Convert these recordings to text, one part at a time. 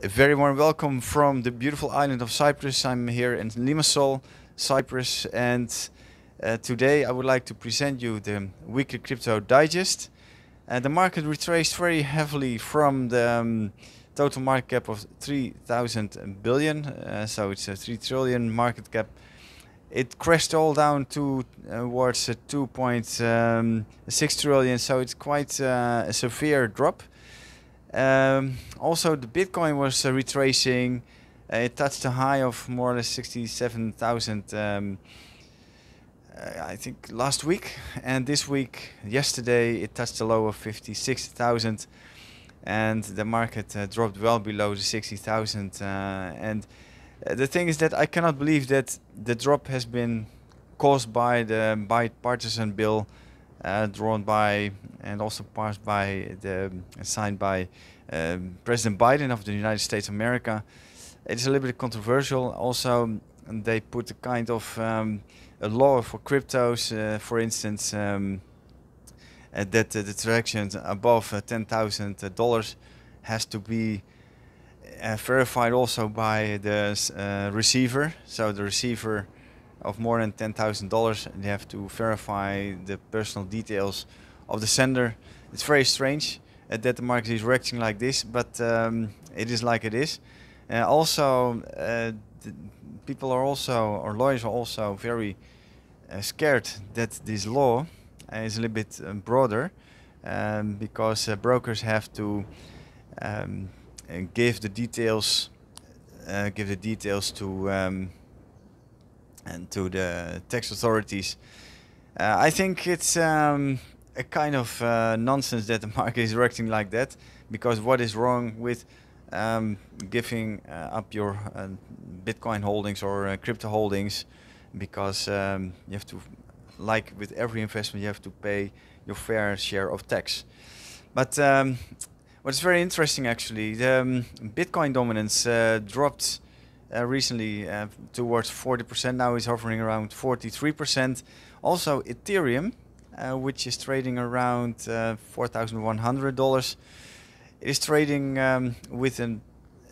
A very warm welcome from the beautiful island of Cyprus. I'm here in Limassol, Cyprus, and uh, today I would like to present you the weekly crypto digest. Uh, the market retraced very heavily from the um, total market cap of 3,000 billion, uh, so it's a 3 trillion market cap. It crashed all down to uh, towards 2.6 um, trillion, so it's quite uh, a severe drop. Um, also, the Bitcoin was uh, retracing. Uh, it touched a high of more or less 67,000, um, uh, I think, last week. And this week, yesterday, it touched a low of 56,000. And the market uh, dropped well below the 60,000. Uh, and uh, the thing is that I cannot believe that the drop has been caused by the bipartisan bill uh, drawn by and also passed by the signed by um, President Biden of the United States of America. It's a little bit controversial. Also, they put a kind of um, a law for cryptos, uh, for instance, um, uh, that uh, the transactions above uh, ten thousand uh, dollars has to be verified also by the receiver. So the receiver of more than $10,000, they have to verify the personal details of the sender. It's very strange that the market is reacting like this, but um, it is like it is. Uh, also, uh, people are also, or lawyers are also very uh, scared that this law is a little bit uh, broader um, because uh, brokers have to um, uh, give the details, give the details to um, and to the tax authorities. Uh, I think it's um, a kind of uh, nonsense that the market is reacting like that because what is wrong with um, giving uh, up your uh, Bitcoin holdings or uh, crypto holdings because um, you have to, like with every investment, you have to pay your fair share of tax. But um, what's very interesting actually, the um, Bitcoin dominance uh, dropped uh, recently uh, towards 40%. Now it's hovering around 43%. Also, Ethereum, uh, which is trading around uh, $4,100, is trading um, with a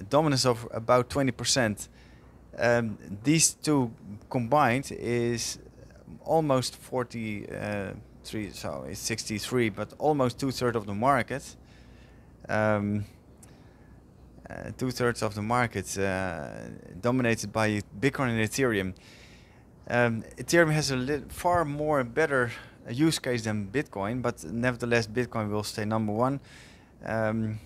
dominance of about 20%. Um, these two combined is almost 43, uh, so it's 63, but almost two thirds of the market. Um, uh, two thirds of the market, uh, dominated by Bitcoin and Ethereum. Um, Ethereum has a far more better use case than Bitcoin, but nevertheless, Bitcoin will stay number one. Um,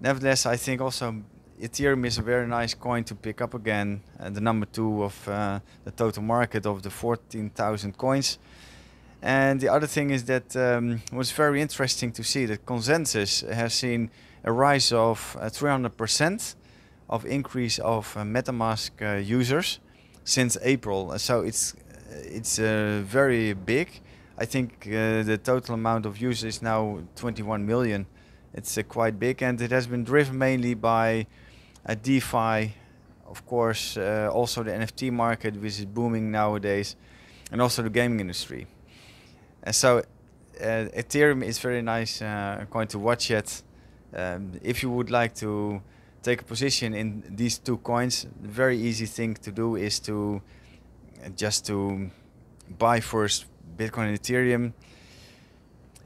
nevertheless, I think also Ethereum is a very nice coin to pick up again, uh, the number two of uh, the total market of the 14,000 coins. And the other thing is that um, it was very interesting to see that consensus has seen a rise of 300% uh, of increase of uh, MetaMask uh, users since April. So it's it's very big. I think uh, the total amount of users is now 21 million. It's uh, quite big, and it has been driven mainly by a DeFi, of course, also the NFT market, which is booming nowadays, and also the gaming industry. And so uh, Ethereum is very nice uh, coin to watch yet. Um, if you would like to take a position in these two coins, the very easy thing to do is to uh, just to buy first Bitcoin and Ethereum,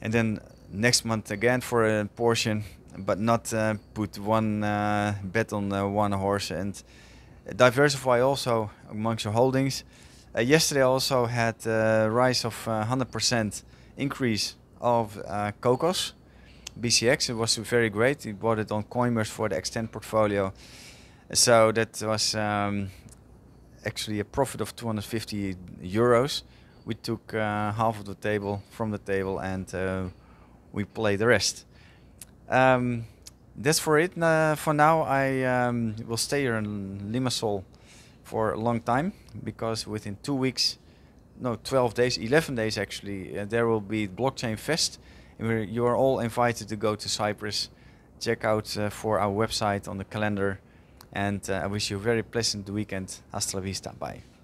and then next month again for a portion, but not uh, put one uh, bet on uh, one horse and diversify also amongst your holdings. Uh, yesterday I also had a uh, rise of 100% uh, increase of Cocos BCX. It was very great. We bought it on Coinmerce for the extend portfolio. So that was um, actually a profit of 250 euros. We took uh, half of the table from the table and uh, we play the rest. Um, that's for it. Uh, for now, I um, will stay here in Limassol for a long time because within two weeks, no, 12 days, 11 days actually, uh, there will be Blockchain Fest. Where you are all invited to go to Cyprus. Check out uh, for our website on the calendar. And uh, I wish you a very pleasant weekend. Hasta la vista. Bye.